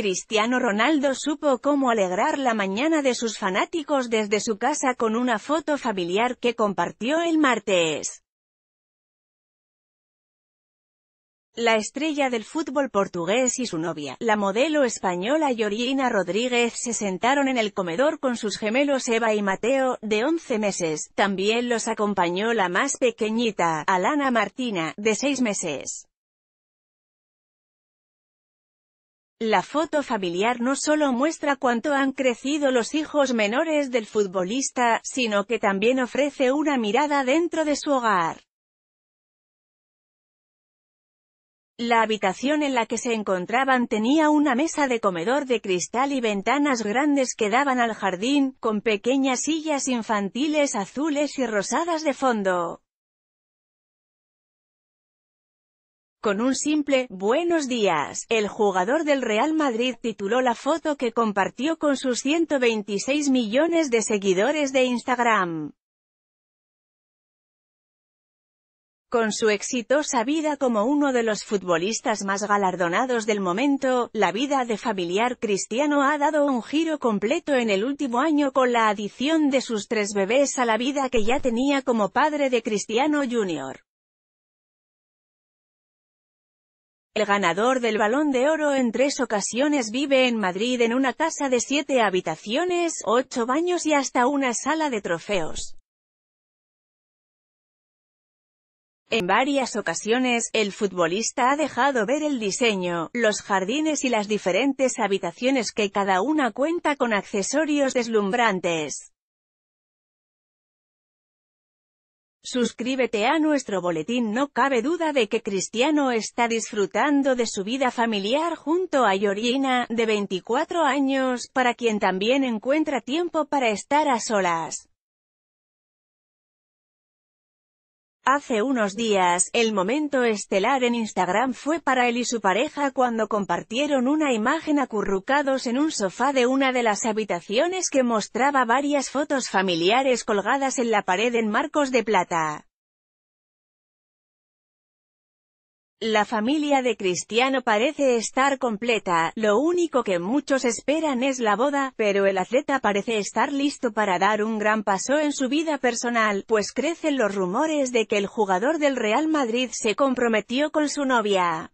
Cristiano Ronaldo supo cómo alegrar la mañana de sus fanáticos desde su casa con una foto familiar que compartió el martes. La estrella del fútbol portugués y su novia, la modelo española Yorina Rodríguez se sentaron en el comedor con sus gemelos Eva y Mateo, de 11 meses. También los acompañó la más pequeñita, Alana Martina, de 6 meses. La foto familiar no solo muestra cuánto han crecido los hijos menores del futbolista, sino que también ofrece una mirada dentro de su hogar. La habitación en la que se encontraban tenía una mesa de comedor de cristal y ventanas grandes que daban al jardín, con pequeñas sillas infantiles azules y rosadas de fondo. Con un simple «Buenos días», el jugador del Real Madrid tituló la foto que compartió con sus 126 millones de seguidores de Instagram. Con su exitosa vida como uno de los futbolistas más galardonados del momento, la vida de familiar cristiano ha dado un giro completo en el último año con la adición de sus tres bebés a la vida que ya tenía como padre de Cristiano Jr. El ganador del Balón de Oro en tres ocasiones vive en Madrid en una casa de siete habitaciones, ocho baños y hasta una sala de trofeos. En varias ocasiones, el futbolista ha dejado ver el diseño, los jardines y las diferentes habitaciones que cada una cuenta con accesorios deslumbrantes. Suscríbete a nuestro boletín No cabe duda de que Cristiano está disfrutando de su vida familiar junto a Georgina, de 24 años, para quien también encuentra tiempo para estar a solas. Hace unos días, el momento estelar en Instagram fue para él y su pareja cuando compartieron una imagen acurrucados en un sofá de una de las habitaciones que mostraba varias fotos familiares colgadas en la pared en marcos de plata. La familia de Cristiano parece estar completa, lo único que muchos esperan es la boda, pero el atleta parece estar listo para dar un gran paso en su vida personal, pues crecen los rumores de que el jugador del Real Madrid se comprometió con su novia.